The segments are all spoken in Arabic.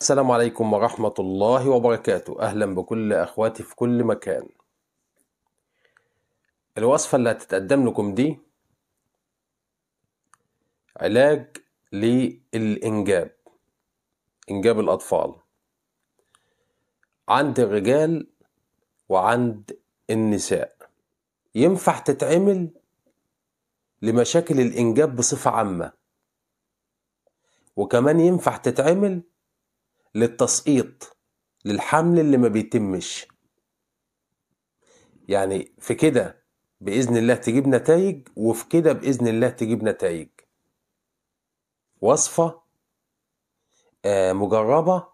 السلام عليكم ورحمة الله وبركاته أهلا بكل أخواتي في كل مكان الوصفة اللي هتتقدم لكم دي علاج للإنجاب إنجاب الأطفال عند الرجال وعند النساء ينفع تتعمل لمشاكل الإنجاب بصفة عامة وكمان ينفع تتعمل للتسقيط للحمل اللي ما بيتمش يعني في كده بإذن الله تجيب نتائج وفي كده بإذن الله تجيب نتائج وصفة آه، مجربة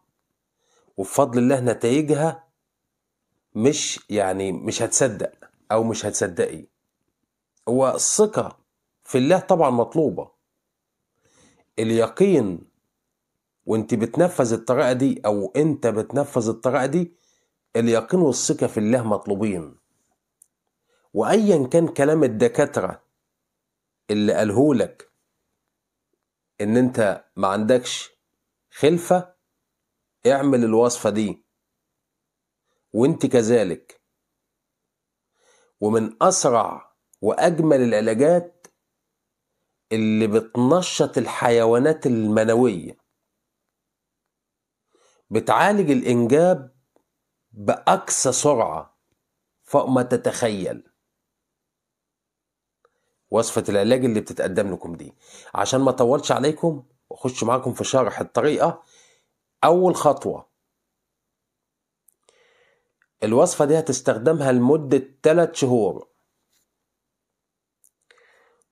وبفضل الله نتائجها مش يعني مش هتصدق أو مش هتصدقي هو الثقة في الله طبعا مطلوبة اليقين وانت بتنفذ الطريقه دي او انت بتنفذ الطريقه دي اليقين والثقه في الله مطلوبين وايا كان كلام الدكاتره اللي قالهولك ان انت ما عندكش خلفه اعمل الوصفه دي وانت كذلك ومن اسرع واجمل العلاجات اللي بتنشط الحيوانات المنويه بتعالج الإنجاب بأقصى سرعة فوق ما تتخيل وصفة العلاج اللي بتتقدم لكم دي عشان ما أطولش عليكم وأخش معاكم في شرح الطريقة أول خطوة الوصفة دي هتستخدمها لمدة 3 شهور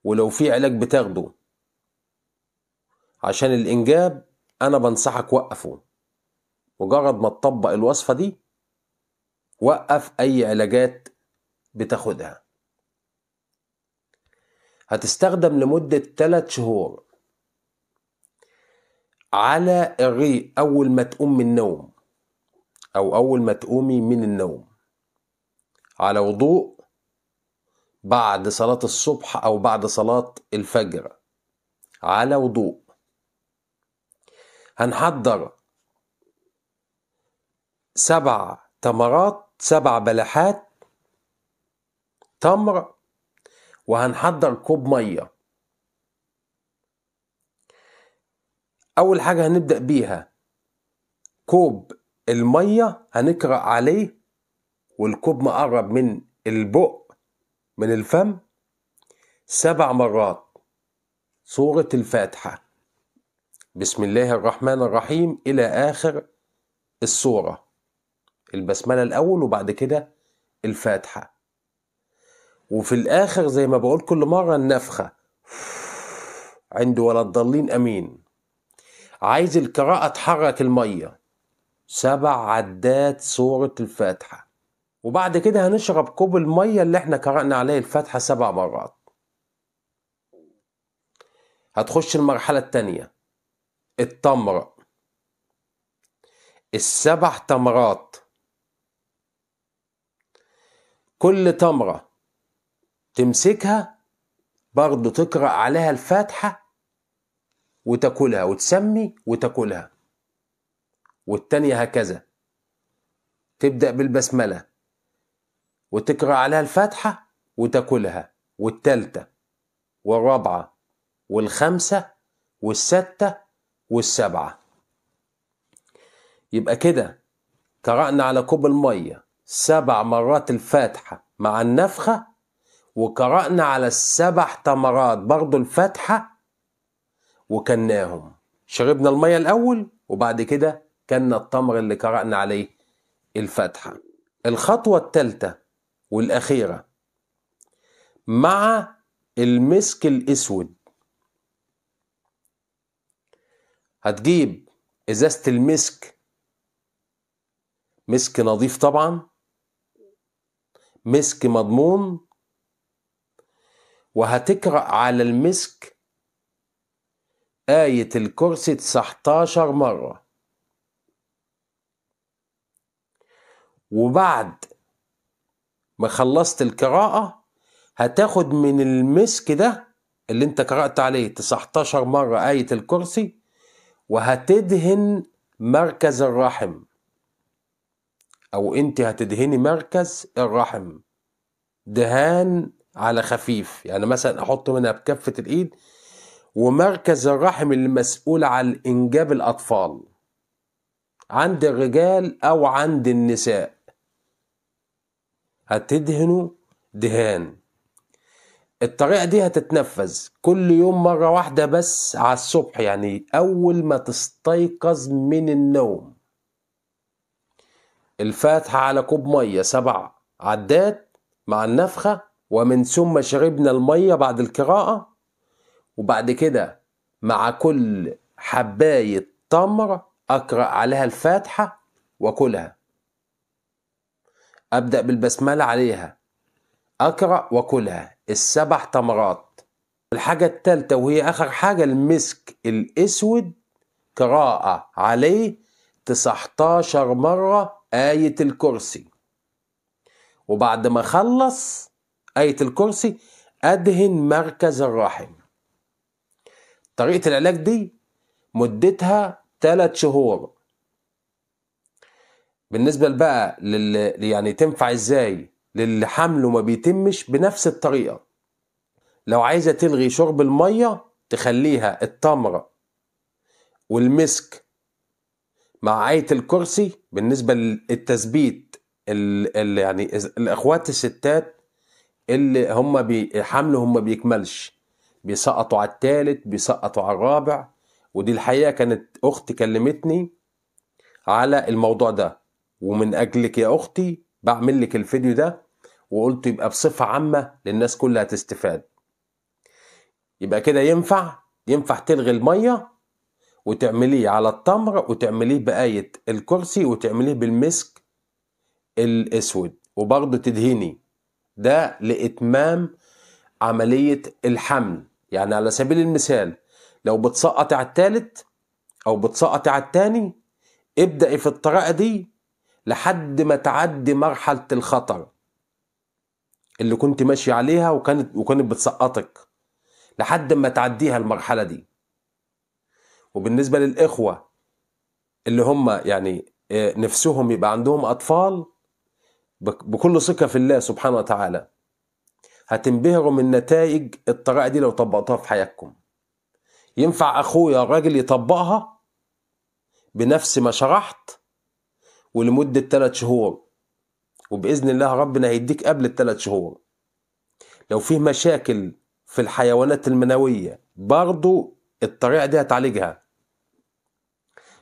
ولو في علاج بتاخده عشان الإنجاب أنا بنصحك وقفه مجرد ما تطبق الوصفة دي وقف أي علاجات بتاخدها هتستخدم لمدة 3 شهور على الريق أول ما تقوم من النوم أو أول ما تقومي من النوم على وضوء بعد صلاة الصبح أو بعد صلاة الفجر على وضوء هنحضر سبع تمرات سبع بلحات تمر وهنحضر كوب ميه اول حاجه هنبدا بيها كوب الميه هنقرا عليه والكوب مقرب من البق من الفم سبع مرات سوره الفاتحه بسم الله الرحمن الرحيم الى اخر السوره البسمله الاول وبعد كده الفاتحه وفي الاخر زي ما بقول كل مره النفخه عند ولا الضالين امين عايز القراءه تحرك الميه سبع عدات سوره الفاتحه وبعد كده هنشرب كوب الميه اللي احنا قرانا عليه الفاتحه سبع مرات هتخش المرحله الثانيه التمره السبع تمرات كل تمرة تمسكها برضو تقرأ عليها الفاتحة وتاكلها وتسمي وتاكلها والتانية هكذا تبدأ بالبسملة وتقرأ عليها الفاتحة وتاكلها والتالتة والرابعة والخمسة والستة والسبعة يبقى كده قرأنا على كوب المية سبع مرات الفاتحة مع النفخة وقرأنا على السبع تمرات برضو الفاتحة وكناهم شربنا المية الأول وبعد كده كنا التمر اللي قرأنا عليه الفاتحة الخطوة الثالثة والأخيرة مع المسك الأسود هتجيب إزازة المسك مسك نظيف طبعا مسك مضمون وهتقرأ على المسك آية الكرسي 19 مرة وبعد ما خلصت القراءة هتاخد من المسك ده اللي انت قرأت عليه 19 مرة آية الكرسي وهتدهن مركز الرحم او انت هتدهني مركز الرحم دهان على خفيف يعني مثلا احط منها بكفه الايد ومركز الرحم المسؤول عن انجاب الاطفال عند الرجال او عند النساء هتدهنوا دهان الطريقة دي هتتنفذ كل يوم مرة واحدة بس على الصبح يعني أول ما تستيقظ من النوم الفاتحة على كوب مية سبع عدات مع النفخة ومن ثم شربنا المية بعد القراءة وبعد كده مع كل حباية تمر أقرأ عليها الفاتحة وكلها أبدأ بالبسملة عليها أقرأ وكلها السبع تمرات الحاجة التالتة وهي آخر حاجة المسك الأسود قراءة عليه 19 مرة آية الكرسي وبعد ما خلص آية الكرسي أدهن مركز الرحم طريقة العلاج دي مدتها ثلاث شهور بالنسبة بقى لل... يعني تنفع ازاي للي حمله ما بيتمش بنفس الطريقة لو عايزة تلغي شرب المية تخليها التمرة والمسك مع آية الكرسي بالنسبة للتثبيت اللي يعني الأخوات الستات اللي هم حملهم هم بيكملش بيسقطوا على الثالث بيسقطوا على الرابع ودي الحقيقة كانت أختي كلمتني على الموضوع ده ومن أجلك يا أختي بعمل لك الفيديو ده وقلت يبقى بصفة عامة للناس كلها تستفاد يبقى كده ينفع ينفع تلغي المية وتعمليه على التمر وتعمليه بآية الكرسي وتعمليه بالمسك الأسود وبرضه تدهني ده لإتمام عملية الحمل يعني على سبيل المثال لو بتسقط على التالت أو بتسقط على التاني ابدأي في الطريقة دي لحد ما تعدي مرحلة الخطر اللي كنت ماشي عليها وكانت وكانت بتسقطك لحد ما تعديها المرحلة دي وبالنسبة للإخوة اللي هم يعني آه، نفسهم يبقى عندهم أطفال بكل ثقة في الله سبحانه وتعالى هتنبهروا من نتائج الطريقة دي لو طبقتها في حياتكم ينفع أخويا الراجل يطبقها بنفس ما شرحت ولمدة ثلاث شهور وبإذن الله ربنا هيديك قبل الثلاث شهور لو فيه مشاكل في الحيوانات المنوية برضو الطريقة دي هتعالجها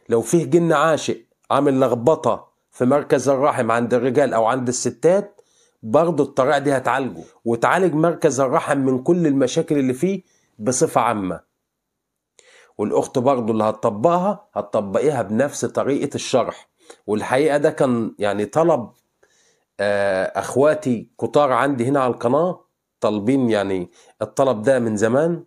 لو فيه جن عاشق عامل لخبطه في مركز الرحم عند الرجال او عند الستات برضه الطريقه دي هتعالجه وتعالج مركز الرحم من كل المشاكل اللي فيه بصفه عامه والاخت برضه اللي هتطبقها هتطبقيها بنفس طريقه الشرح والحقيقه ده كان يعني طلب آه، اخواتي كتار عندي هنا على القناه طالبين يعني الطلب ده من زمان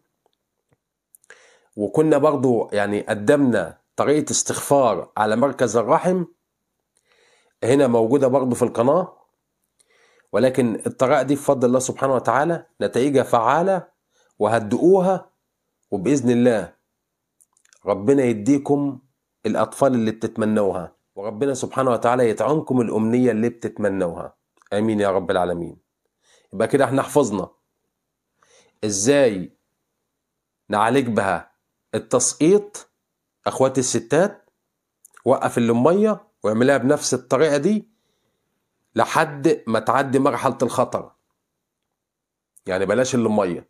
وكنا برضو يعني قدمنا طريقة استغفار على مركز الرحم هنا موجودة برضو في القناة ولكن الطريقة دي بفضل الله سبحانه وتعالى نتائجها فعالة وهدئوها وبإذن الله ربنا يديكم الأطفال اللي بتتمنوها وربنا سبحانه وتعالى يطعمكم الأمنية اللي بتتمنوها آمين يا رب العالمين يبقى كده احنا حفظنا ازاي نعالج بها التسقيط اخواتي الستات وقف اللميه واعملها بنفس الطريقه دي لحد ما تعدي مرحله الخطر يعني بلاش اللميه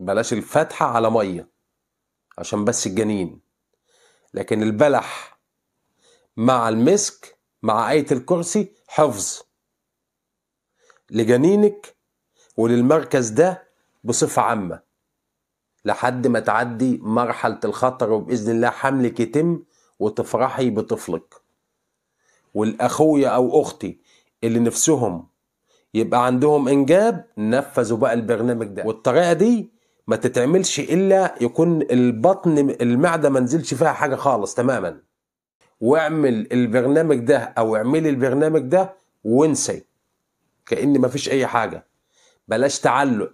بلاش الفتحه على ميه عشان بس الجنين لكن البلح مع المسك مع آية الكرسي حفظ لجنينك وللمركز ده بصفة عامة لحد ما تعدي مرحلة الخطر وبإذن الله حملك يتم وتفرحي بطفلك والأخويا أو أختي اللي نفسهم يبقى عندهم إنجاب نفذوا بقى البرنامج ده والطريقة دي ما تتعملش إلا يكون البطن المعدة ما نزلش فيها حاجة خالص تماما واعمل البرنامج ده أو اعملي البرنامج ده وانسي كأن ما فيش أي حاجة بلاش تعلق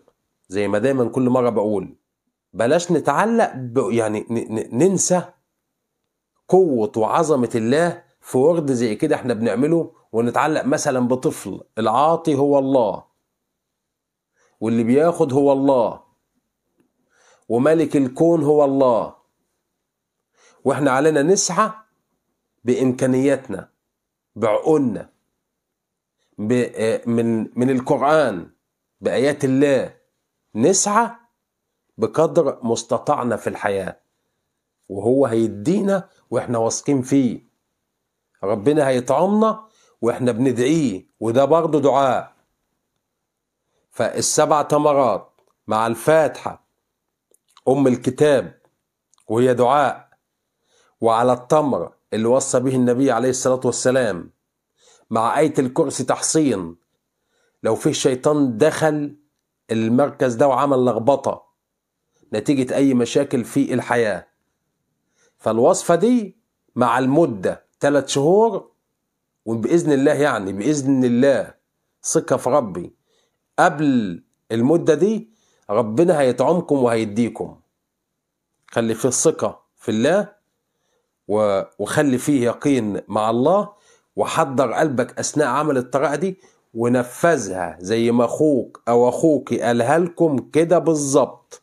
زي ما دايما كل مرة بقول بلاش نتعلق ب... يعني ننسى قوة وعظمة الله في ورد زي كده احنا بنعمله ونتعلق مثلا بطفل العاطي هو الله واللي بياخد هو الله وملك الكون هو الله واحنا علينا نسعى بامكانياتنا بعقولنا آه، من من القران بايات الله نسعى بقدر مستطعنا في الحياة وهو هيدينا واحنا واثقين فيه ربنا هيطعمنا واحنا بندعيه وده برضه دعاء فالسبع تمرات مع الفاتحة أم الكتاب وهي دعاء وعلى التمر اللي وصى به النبي عليه الصلاة والسلام مع آية الكرسي تحصين لو في شيطان دخل المركز ده وعمل لخبطة نتيجة أي مشاكل في الحياة فالوصفة دي مع المدة ثلاث شهور وبإذن الله يعني بإذن الله ثقة في ربي قبل المدة دي ربنا هيطعمكم وهيديكم خلي فيه الثقة في الله وخلي فيه يقين مع الله وحضر قلبك أثناء عمل الطريقة دي ونفذها زي ما أخوك أو أخوك قالها لكم كده بالظبط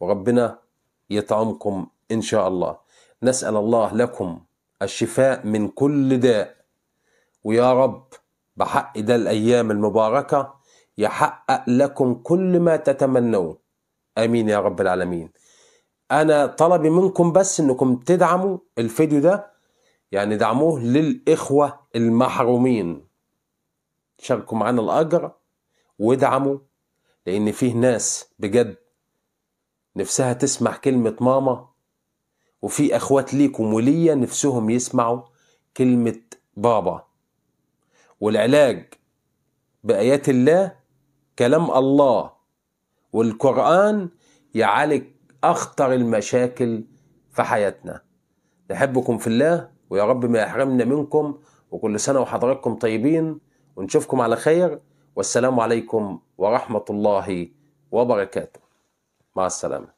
وربنا يطعمكم إن شاء الله نسأل الله لكم الشفاء من كل داء ويا رب بحق ده الأيام المباركة يحقق لكم كل ما تتمنون امين يا رب العالمين انا طلبي منكم بس انكم تدعموا الفيديو ده يعني دعموه للاخوه المحرومين شاركوا معانا الاجر وادعموا لان فيه ناس بجد نفسها تسمع كلمة ماما وفي أخوات ليكم وليا نفسهم يسمعوا كلمة بابا والعلاج بآيات الله كلام الله والقرآن يعالج أخطر المشاكل في حياتنا نحبكم في الله ويا رب ما يحرمنا منكم وكل سنة وحضراتكم طيبين ونشوفكم على خير والسلام عليكم ورحمة الله وبركاته Maalesef.